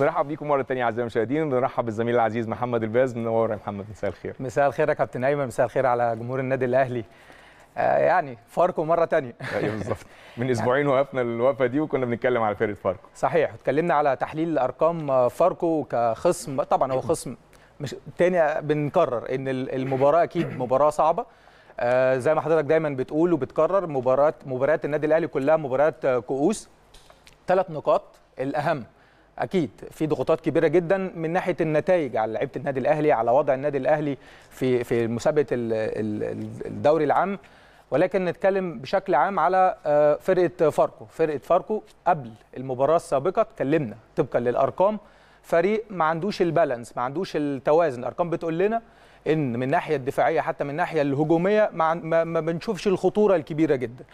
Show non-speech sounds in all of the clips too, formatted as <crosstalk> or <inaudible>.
نرحب بيكم مره ثانيه اعزائي المشاهدين نرحب بالزميل العزيز محمد الباز منور يا محمد مساء الخير مساء الخير يا كابتن ايمن مساء الخير على جمهور النادي الاهلي آه يعني فاركو مره ثانيه <laughs> ايوه بالظبط <laughs> يعني من اسبوعين وقفنا الوقفه دي وكنا بنتكلم على فرقه فاركو صحيح اتكلمنا على تحليل ارقام فاركو كخصم طبعا هو خصم مش تاني بنكرر ان المباراه اكيد مباراه صعبه آه زي ما حضرتك دايما بتقول وبتكرر مباراه مباريات النادي الاهلي كلها مباريات كؤوس ثلاث نقاط الاهم اكيد في ضغوطات كبيره جدا من ناحيه النتائج على لعيبه النادي الاهلي على وضع النادي الاهلي في في مسابقه الدوري العام ولكن نتكلم بشكل عام على آه، فرقه فاركو فرقه فاركو قبل المباراه السابقه اتكلمنا طبقا للارقام فريق ما عندوش البالانس ما عندوش التوازن الارقام بتقول لنا ان من الناحيه الدفاعيه حتى من الناحيه الهجوميه ما بنشوفش الخطوره الكبيره جدا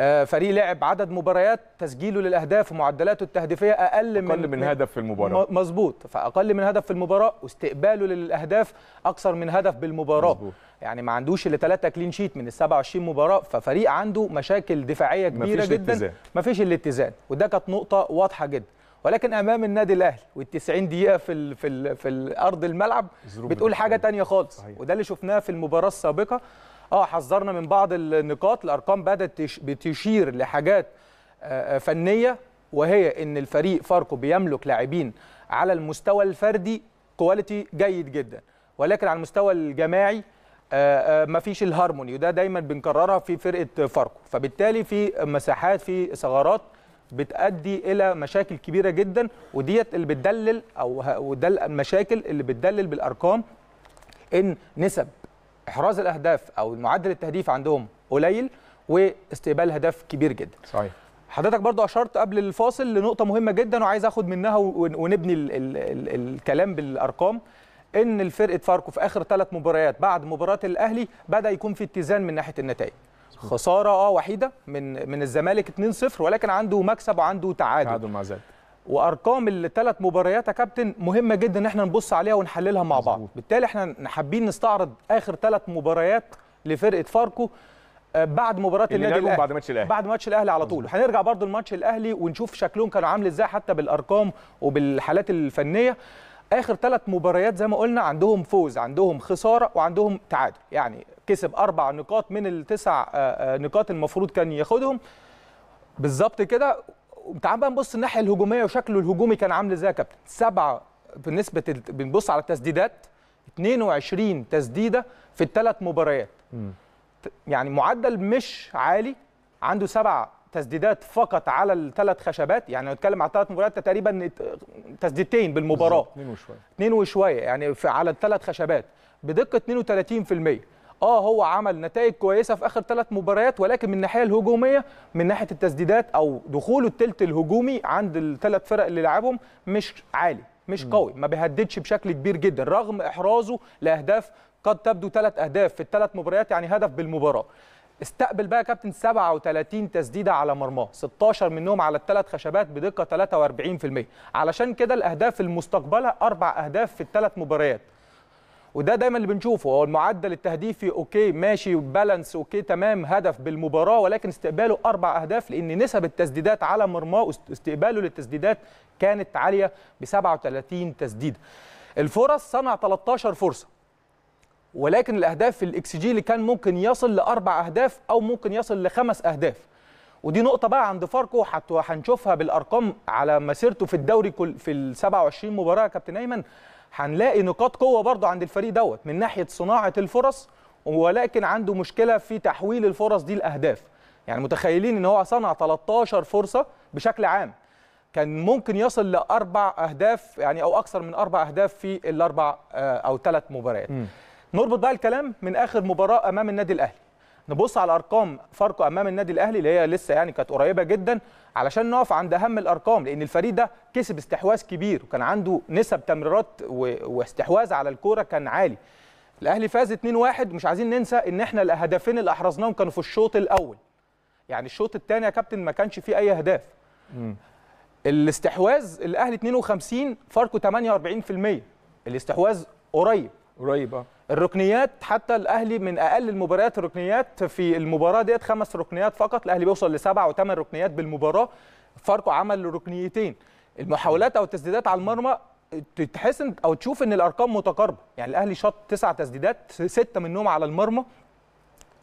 آه، فريق لعب عدد مباريات تسجيله للاهداف ومعدلاته التهديفيه اقل من اقل من هدف في المباراه مظبوط فاقل من هدف في المباراه واستقباله للاهداف اكثر من هدف بالمباراه مزبوط. يعني ما عندوش الا ثلاثه كلين شيت من ال 27 مباراه ففريق عنده مشاكل دفاعيه كبيره مفيش جدا ما فيش الاتزان وده كانت نقطه واضحه جدا ولكن امام النادي الاهلي وال90 دقيقه في الـ في الـ في ارض الملعب بتقول حاجه ثانيه خالص صحيح. وده اللي شفناه في المباراه السابقه اه حذرنا من بعض النقاط الارقام بدات بتشير لحاجات آه، آه، فنيه وهي ان الفريق فاركو بيملك لاعبين على المستوى الفردي كواليتي جيد جدا ولكن على المستوى الجماعي آه، مفيش الهارموني وده دايما بنكررها في فرقه فاركو فبالتالي في مساحات في ثغرات بتؤدي الى مشاكل كبيره جدا وديت اللي بتدلل او وده المشاكل اللي بتدلل بالارقام ان نسب احراز الاهداف او معدل التهديف عندهم قليل واستقبال هدف كبير جدا صحيح حضرتك برضو اشرت قبل الفاصل لنقطه مهمه جدا وعايز اخد منها ونبني الـ الـ الـ الكلام بالارقام ان الفرقه فاركو في اخر ثلاث مباريات بعد مباراه الاهلي بدا يكون في اتزان من ناحيه النتائج خساره اه وحيده من من الزمالك 2-0 ولكن عنده مكسب وعنده تعادل تعادل مع ذلك وارقام الثلاث مباريات يا كابتن مهمه جدا ان احنا نبص عليها ونحللها مع بعض بالتالي احنا حابين نستعرض اخر ثلاث مباريات لفرقه فاركو آه، بعد مباراه النادي الاهلي بعد ماتش الاهلي بعد ماتش الاهلي على طول هنرجع برضو لماتش الاهلي ونشوف شكلهم كانوا عامل ازاي حتى بالارقام وبالحالات الفنيه اخر ثلاث مباريات زي ما قلنا عندهم فوز عندهم خساره وعندهم تعادل يعني كسب اربع نقاط من التسع آه، آه، نقاط المفروض كان ياخدهم بالظبط كده تعال بقى نبص الناحيه الهجوميه وشكله الهجومي كان عامل ازاي يا كابتن؟ سبعه بالنسبه بنبص على التسديدات 22 تسديده في الثلاث مباريات. م. يعني معدل مش عالي عنده سبع تسديدات فقط على الثلاث خشبات يعني لو نتكلم على الثلاث مباريات تقريبا تسديدتين بالمباراه اثنين وشويه اثنين وشويه يعني على الثلاث خشبات بدقه 32% اه هو عمل نتائج كويسه في اخر ثلاث مباريات ولكن من الناحيه الهجوميه من ناحيه التسديدات او دخوله الثلث الهجومي عند الثلاث فرق اللي لعبهم مش عالي مش قوي ما بيهددش بشكل كبير جدا رغم احرازه لاهداف قد تبدو ثلاث اهداف في الثلاث مباريات يعني هدف بالمباراه استقبل بقى كابتن 37 تسديده على مرماه 16 منهم على الثلاث خشبات بدقه 43% علشان كده الاهداف المستقبله اربع اهداف في الثلاث مباريات وده دايما اللي بنشوفه هو المعدل التهديفي اوكي ماشي بالانس اوكي تمام هدف بالمباراه ولكن استقباله اربع اهداف لان نسب التسديدات على مرماه استقباله للتسديدات كانت عاليه ب 37 تسديده. الفرص صنع 13 فرصه ولكن الاهداف في الاكس جي اللي كان ممكن يصل لاربع اهداف او ممكن يصل لخمس اهداف. ودي نقطة بقى عند فاركو هنشوفها بالأرقام على مسيرته في الدوري كل في ال 27 مباراة يا كابتن أيمن هنلاقي نقاط قوه برضه عند الفريق دوت من ناحيه صناعه الفرص ولكن عنده مشكله في تحويل الفرص دي لاهداف يعني متخيلين ان هو صنع 13 فرصه بشكل عام كان ممكن يصل لاربع اهداف يعني او اكثر من اربع اهداف في الاربع آه، او ثلاث مباريات نربط بقى الكلام من اخر مباراه امام النادي الاهلي نبص على ارقام فرقه امام النادي الاهلي اللي هي لسه يعني كانت قريبه جدا علشان نقف عند اهم الارقام لان الفريق ده كسب استحواذ كبير وكان عنده نسب تمريرات واستحواذ على الكوره كان عالي الاهلي فاز 2-1 مش عايزين ننسى ان احنا الهدفين اللي احرزناهم كانوا في الشوط الاول يعني الشوط الثاني يا كابتن ما كانش فيه اي اهداف الاستحواذ الاهلي 52 فاركو 48% الاستحواذ قريب قريب اه الركنيات حتى الاهلي من اقل المباريات الركنيات في المباراه ديت خمس ركنيات فقط الاهلي بيوصل لسبعه وثمان ركنيات بالمباراه فرقه عمل ركنيتين المحاولات او التسديدات على المرمى تحس او تشوف ان الارقام متقاربه يعني الاهلي شاط تسع تسديدات سته منهم على المرمى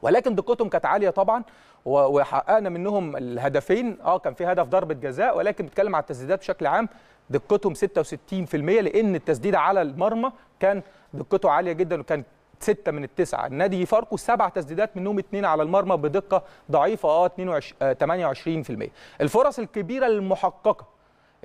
ولكن دقتهم كانت عاليه طبعا وحققنا منهم الهدفين اه كان في هدف ضربه جزاء ولكن بتكلم على التسديدات بشكل عام دقتهم 66% لان التسديد على المرمى كان دقته عاليه جدا وكان ستة من التسعة النادي يفارقه سبع تسديدات منهم اثنين على المرمى بدقة ضعيفة اه 22 28% آه، الفرص الكبيرة المحققة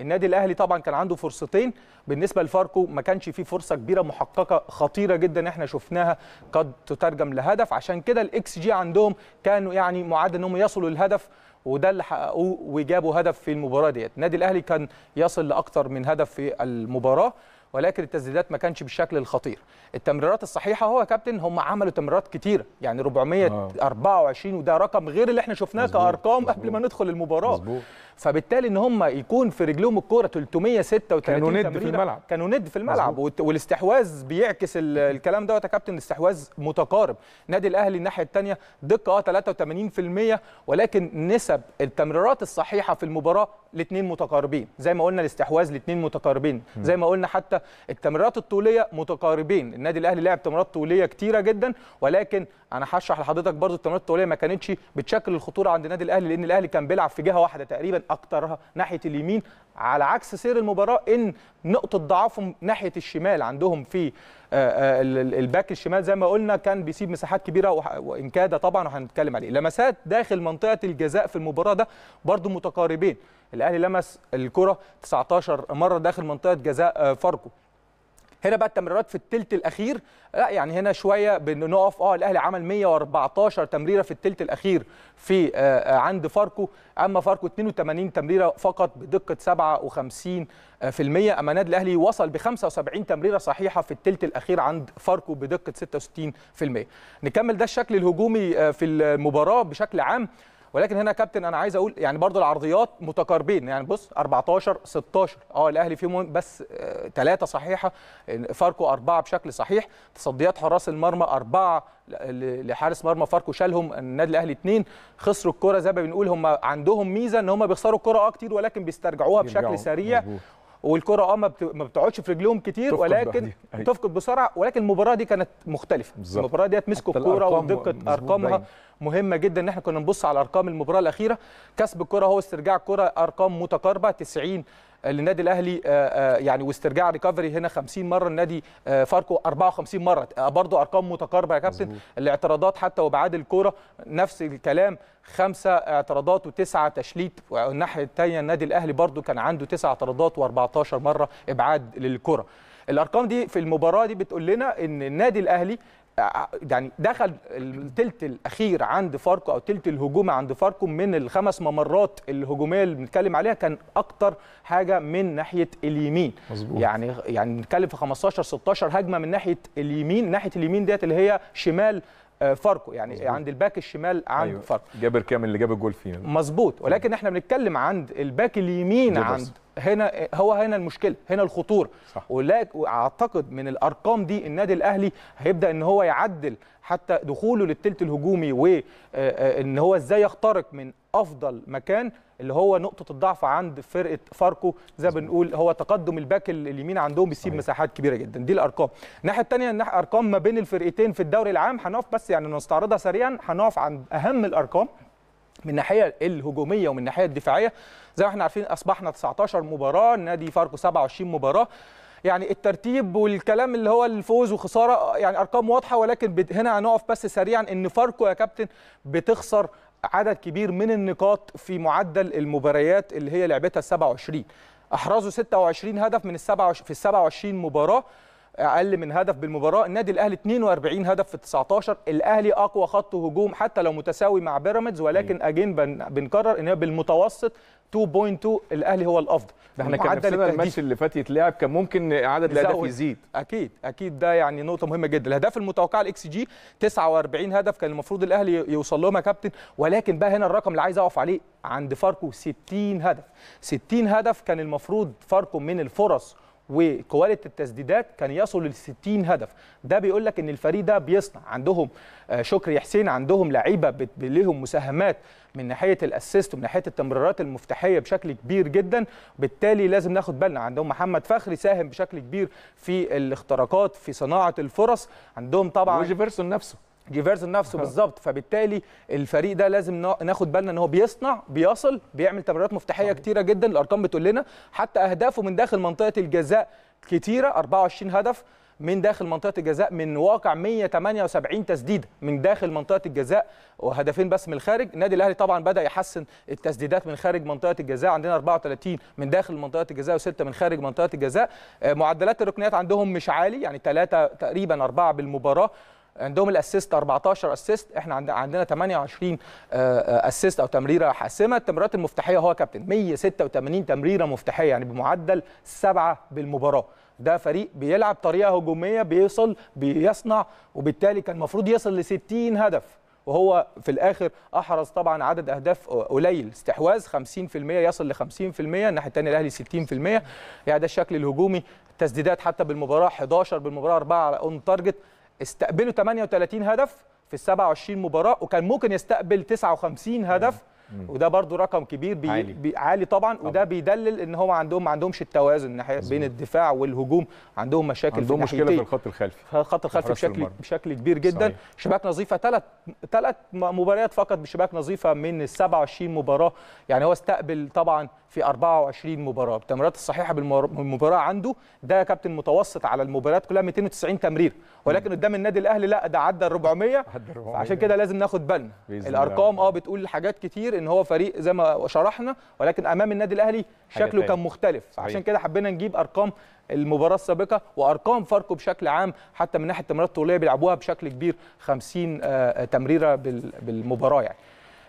النادي الاهلي طبعا كان عنده فرصتين بالنسبه لفاركو ما كانش فيه فرصه كبيره محققه خطيره جدا احنا شفناها قد تترجم لهدف عشان كده الاكس جي عندهم كانوا يعني معاد انهم يصلوا للهدف وده اللي حققوه وجابوا هدف في المباراه ديت النادي الاهلي كان يصل لاكثر من هدف في المباراه ولكن التسديدات ما كانش بالشكل الخطير التمريرات الصحيحه هو يا كابتن هم عملوا تمريرات كتيره يعني 424 آه. وده رقم غير اللي احنا شفناه كارقام قبل ما ندخل المباراه مزبوط. فبالتالي ان هم يكون في رجلهم الكوره 336 كانوا ند في الملعب كانوا ند في الملعب مزبوط. والاستحواذ بيعكس الكلام دوت يا كابتن الاستحواذ متقارب نادي الاهلي الناحيه الثانيه دقه اه 83% ولكن نسب التمريرات الصحيحه في المباراه الاثنين متقاربين زي ما قلنا الاستحواذ الاثنين متقاربين زي ما قلنا حتى التمريرات الطوليه متقاربين النادي الاهلي لعب تمريرات طوليه كتيره جدا ولكن انا هشرح لحضرتك برضو التمريرات الطوليه ما كانتش بتشكل الخطوره عند النادي الاهلي لان الاهلي كان بيلعب في جهه واحده تقريبا اكترها ناحيه اليمين على عكس سير المباراه ان نقطه ضعفهم ناحيه الشمال عندهم في آه، آه، الباك الشمال زي ما قلنا كان بيسيب مساحات كبيره وان كاد طبعا وهنتكلم عليه لمسات داخل منطقه الجزاء في المباراه ده برضو متقاربين الاهلي لمس الكره 19 مره داخل منطقه جزاء آه، فاركو هنا بقى التمريرات في الثلث الاخير لا يعني هنا شويه بنقف اه الاهلي عمل 114 تمريره في الثلث الاخير في آه،, آه عند فاركو اما فاركو 82 تمريره فقط بدقه 57% آه، اما النادي الاهلي وصل ب 75 تمريره صحيحه في الثلث الاخير عند فاركو بدقه 66% نكمل ده الشكل الهجومي آه، في المباراه بشكل عام ولكن هنا كابتن انا عايز اقول يعني برضو العرضيات متقاربين يعني بص 14 16 اه الاهلي فيهم بس ثلاثه آه، صحيحه فاركو اربعه بشكل صحيح تصديات حراس المرمى اربعه لحارس مرمى فاركو شالهم النادي الاهلي اثنين خسروا الكره زي ما بنقول هم عندهم ميزه ان هم بيخسروا الكره اه كتير ولكن بيسترجعوها بشكل سريع مزبوط. والكره اه ما بتقعدش في رجليهم كتير ولكن أيوة. تفقد بسرعه ولكن المباراه دي كانت مختلفه بالزبط. المباراه ديت مسكوا الكوره ودقه ارقامها مهمه جدا ان احنا كنا نبص على ارقام المباراه الاخيره كسب الكره هو استرجاع الكره ارقام متقاربه 90 آه، للنادي الاهلي آه، آه، يعني واسترجاع ريكفري هنا 50 مره النادي فاركو 54 مره برضو ارقام متقاربه يا كابتن الاعتراضات حتى وابعاد الكوره نفس الكلام خمسة اعتراضات وتسعة تشليت والناحية الثانية النادي الأهلي برضو كان عنده تسعة اعتراضات و14 مرة إبعاد للكرة الأرقام دي في المباراة دي بتقول لنا إن النادي الأهلي يعني دخل الثلث الاخير عند فاركو او الثلث الهجومي عند فاركو من الخمس ممرات الهجوميه اللي بنتكلم عليها كان اكتر حاجه من ناحيه اليمين مزبوط. يعني يعني بنتكلم في 15 16 هجمه من ناحيه اليمين ناحيه اليمين ديت اللي هي شمال آه، فاركو يعني مزبوط. عند الباك الشمال عند أيوة. فاركو جابر كامل اللي جاب الجول فيه مظبوط ولكن احنا بنتكلم عند الباك اليمين عند هنا هو هنا المشكله هنا الخطوره واعتقد من الارقام دي النادي الاهلي هيبدا ان هو يعدل حتى دخوله للثلث الهجومي وان آه، آه، هو ازاي يخترق من افضل مكان اللي هو نقطه الضعف عند فرقه فاركو زي ما بنقول هو تقدم الباك اليمين عندهم بيسيب مساحات كبيره جدا دي الارقام الناحيه الثانيه الناحيه ارقام ما بين الفرقتين في الدوري العام هنقف بس يعني نستعرضها سريعا هنقف عند اهم الارقام من الناحيه الهجوميه ومن الناحيه الدفاعيه زي ما احنا عارفين اصبحنا 19 مباراه نادي فاركو 27 مباراه يعني الترتيب والكلام اللي هو الفوز وخساره يعني ارقام واضحه ولكن هنا هنقف بس سريعا ان فاركو يا كابتن بتخسر عدد كبير من النقاط في معدل المباريات اللي هي لعبتها 27 احرزوا 26 هدف من ال في ال 27 مباراه اقل من هدف بالمباراه النادي الاهلي 42 هدف في 19 الاهلي اقوى خط هجوم حتى لو متساوي مع بيراميدز ولكن اجين بنكرر ان هي بالمتوسط 2.2 الاهلي هو الافضل ده احنا كان نفسنا الماتش اللي فات يتلعب كان ممكن عدد الاهداف يزيد اكيد اكيد ده يعني نقطه مهمه جدا الاهداف المتوقعه الاكس جي 49 هدف كان المفروض الاهلي يوصل لهم يا كابتن ولكن بقى هنا الرقم اللي عايز اقف عليه عند فاركو 60 هدف 60 هدف كان المفروض فاركو من الفرص وكواليتي التسديدات كان يصل ل 60 هدف ده بيقول لك ان الفريق ده بيصنع عندهم آه، شكري حسين عندهم لعيبه لهم مساهمات من ناحيه الاسيست ومن ناحيه التمريرات المفتاحيه بشكل كبير جدا بالتالي لازم ناخد بالنا عندهم محمد فخري ساهم بشكل كبير في الاختراقات في صناعه الفرص عندهم طبعا وجيفرسون نفسه جيفيرسون نفسه بالظبط فبالتالي الفريق ده لازم ناخد بالنا ان هو بيصنع بيصل بيعمل تمريرات مفتاحيه كتيره جدا الارقام بتقول لنا حتى اهدافه من داخل منطقه الجزاء كتيره 24 هدف من داخل منطقه الجزاء من واقع 178 تسديده من داخل منطقه الجزاء وهدفين بس من الخارج النادي الاهلي طبعا بدا يحسن التسديدات من خارج منطقه الجزاء عندنا 34 من داخل منطقه الجزاء و6 من خارج منطقه الجزاء آه، معدلات الركنيات عندهم مش عالي يعني ثلاثه تقريبا اربعه بالمباراه عندهم الاسيست 14 اسيست احنا عندنا 28 آه، آه، اسيست او تمريره حاسمه التمريرات المفتاحيه هو كابتن 186 تمريره مفتاحيه يعني بمعدل سبعه بالمباراه ده فريق بيلعب طريقه هجوميه بيصل بيصنع وبالتالي كان المفروض يصل ل 60 هدف وهو في الاخر احرز طبعا عدد اهداف آه، قليل استحواذ 50% يصل ل 50% الناحيه الثانيه الاهلي 60% يعني ده الشكل الهجومي تسديدات حتى بالمباراه 11 بالمباراه 4 على اون تارجت استقبلوا 38 هدف في 27 مباراه وكان ممكن يستقبل 59 هدف وده برضو رقم كبير بي عالي. بي عالي طبعا, أوه. وده بيدلل ان هو عندهم ما عندهمش التوازن ناحيه بين الدفاع والهجوم عندهم مشاكل عندهم في مشكله في الخط الخلفي الخط الخلفي بشكل المرمى. بشكل كبير جدا صحيح. شباك نظيفه ثلاث ثلاث مباريات فقط بشباك نظيفه من ال 27 مباراه يعني هو استقبل طبعا في 24 مباراه التمريرات الصحيحه بالمباراه عنده ده يا كابتن متوسط على المباريات كلها 290 تمرير ولكن قدام النادي الاهلي لا ده عدى ال 400 عشان كده لازم ناخد بالنا الارقام اه بتقول حاجات كتير ان هو فريق زي ما شرحنا ولكن امام النادي الاهلي شكله كان مختلف صحيح. عشان كده حبينا نجيب ارقام المباراه السابقه وارقام فاركو بشكل عام حتى من ناحيه التمريرات الطوليه بيلعبوها بشكل كبير 50 آه، آه، تمريره بالمباراه يعني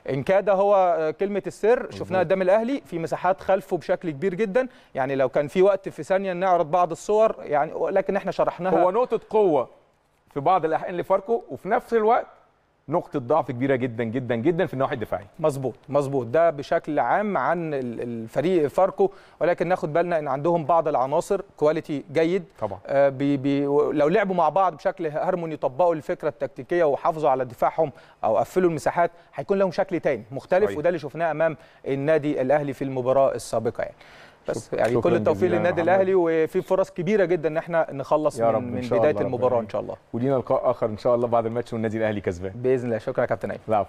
ان كاد هو آه، كلمه السر شفناها قدام الاهلي في مساحات خلفه بشكل كبير جدا يعني لو كان في وقت في ثانيه نعرض بعض الصور يعني لكن احنا شرحناها هو نقطه قوه في بعض الاحيان لفاركو وفي نفس الوقت نقطة ضعف كبيرة جدا جدا جدا في النواحي الدفاعية. مظبوط مظبوط ده بشكل عام عن الفريق فاركو ولكن ناخد بالنا ان عندهم بعض العناصر كواليتي جيد طبعا آه بي بي لو لعبوا مع بعض بشكل هارموني طبقوا الفكرة التكتيكية وحافظوا على دفاعهم او قفلوا المساحات هيكون لهم شكل تاني مختلف أيه. وده اللي شفناه امام النادي الاهلي في المباراة السابقة يعني. بس يعني كل التوفيق للنادي الاهلي وفي فرص كبيره جدا ان احنا نخلص يا رب من, من بدايه المباراه ان شاء الله ولينا لقاء اخر ان شاء الله بعد الماتش والنادي الاهلي كسبان باذن الله شكرا يا كابتن ايمن